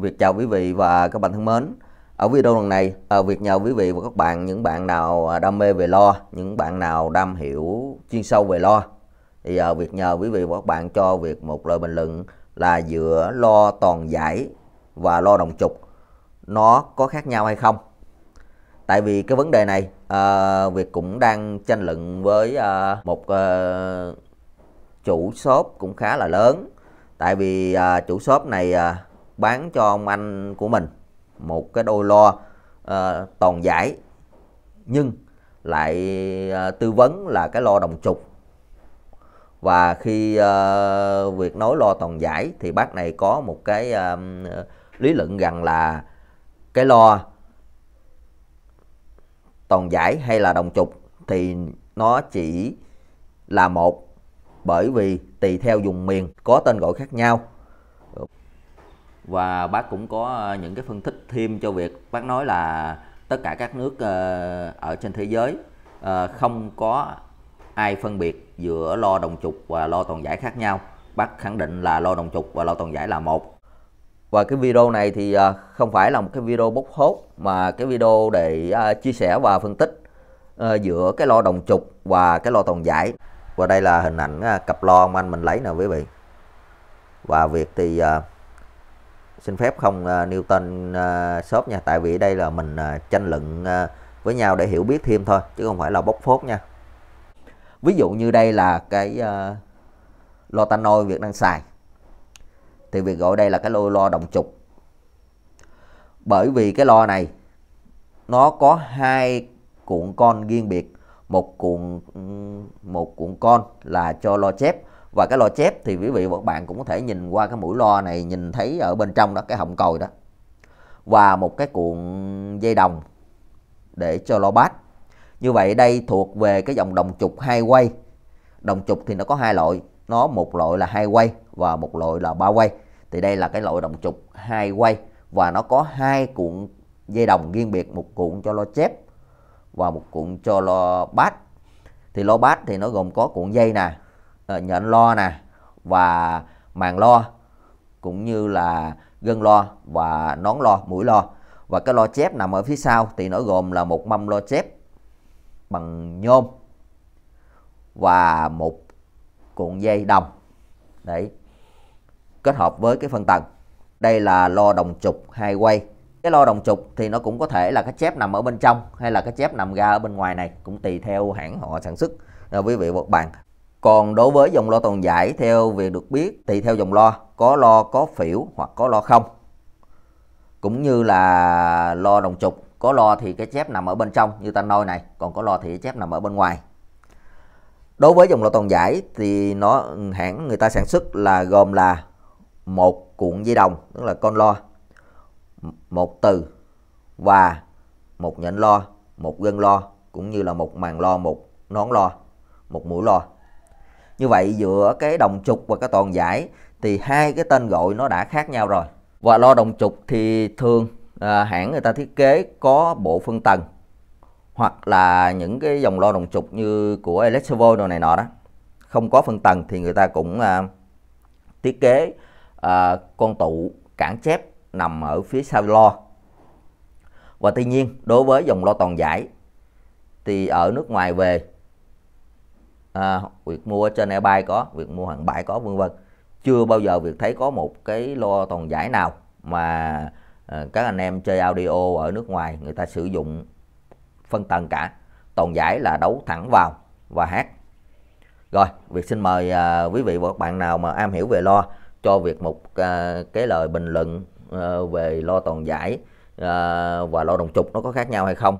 việc chào quý vị và các bạn thân mến. Ở video lần này, à, việc nhờ quý vị và các bạn những bạn nào à, đam mê về lo, những bạn nào đam hiểu chuyên sâu về lo thì à, việc nhờ quý vị và các bạn cho việc một lời bình luận là giữa lo toàn giải và lo đồng trục nó có khác nhau hay không. Tại vì cái vấn đề này việc cũng đang tranh luận với một chủ shop cũng khá là lớn. Tại vì chủ shop này bán cho ông anh của mình một cái đôi lo uh, ờ, toàn giải nhưng lại uh, tư vấn là cái lo đồng trục và khi uh, ờ, việc nối lo toàn giải thì bác này có một cái uh, lý luận rằng là cái lo toàn giải hay là đồng trục thì nó chỉ là một bởi vì tùy theo vùng miền có tên gọi khác nhau và bác cũng có ờ, những cái phân tích thêm cho việc bác nói là tất cả các nước ờ, ở trên thế giới ờ, không có ai phân biệt giữa lo đồng trục và lo toàn giải khác nhau bác khẳng định là lo đồng trục và lo toàn giải là một và cái video này thì không phải là một cái video bốc hốt mà cái video để chia sẻ và phân tích giữa cái lo đồng trục và cái lo toàn giải và đây là hình ảnh cặp lo mà anh mình lấy nè quý vị và việc thì xin phép không uh, Newton uh, shop nha tại vì đây là mình uh, tranh luận uh, với nhau để hiểu biết thêm thôi chứ không phải là bốc phốt nha ví dụ như đây là cái uh, lotanol Việt đang xài thì việc gọi đây là cái lô lo đồng trục bởi vì cái lo này nó có hai cuộn con riêng biệt một cuộn một cuộn con là cho lo chép và cái lo chép thì quý vị và các bạn cũng có thể nhìn qua cái mũi lo này nhìn thấy ở bên trong đó cái họng còi đó và một cái cuộn dây đồng để cho lo bát như vậy đây thuộc về cái dòng đồng trục hai quay đồng trục thì nó có hai loại nó một loại là hai quay và một loại là ba quay thì đây là cái loại đồng trục hai quay và nó có hai cuộn dây đồng riêng biệt một cuộn cho lo chép và một cuộn cho lo bát thì lo bát thì nó gồm có cuộn dây nè Ờ, nhện lo nè và màng lo cũng như là gân lo và nón lo mũi lo và cái lo chép nằm ở phía sau thì nó gồm là một mâm lo chép bằng nhôm và một cuộn dây đồng đấy kết hợp với cái phân tầng đây là lo đồng trục hai quay cái lo đồng trục thì nó cũng có thể là cái chép nằm ở bên trong hay là cái chép nằm ra ở bên ngoài này cũng tùy theo hãng họ sản xuất quý vị và các bạn còn đối với dòng lo toàn giải theo việc được biết thì theo dòng lo có lo có phỉu hoặc có lo không. Cũng như là lo đồng trục, có lo thì cái chép nằm ở bên trong như ta nôi này, còn có lo thì cái chép nằm ở bên ngoài. Đối với dòng lo toàn giải thì nó hãng người ta sản xuất là gồm là một cuộn dây đồng, tức là con lo, một từ và một nhẫn lo, một gân lo cũng như là một màn lo, một nón lo, một mũi lo như vậy giữa cái đồng trục và cái toàn giải thì hai cái tên gọi nó đã khác nhau rồi. Và lo đồng trục thì thường à, hãng người ta thiết kế có bộ phân tầng hoặc là những cái dòng lo đồng trục như của Electrovo đồ này nọ đó. Không có phân tầng thì người ta cũng à, thiết kế à, con tụ cản chép nằm ở phía sau lo. Và tuy nhiên đối với dòng lo toàn giải thì ở nước ngoài về à, việc mua trên eBay có việc mua hàng bãi có vân vân chưa bao giờ việc thấy có một cái lo toàn giải nào mà à, các anh em chơi audio ở nước ngoài người ta sử dụng phân tầng cả toàn giải là đấu thẳng vào và hát rồi việc xin mời à, quý vị và các bạn nào mà am hiểu về lo cho việc một à, cái lời bình luận à, về lo toàn giải à, và lo đồng trục nó có khác nhau hay không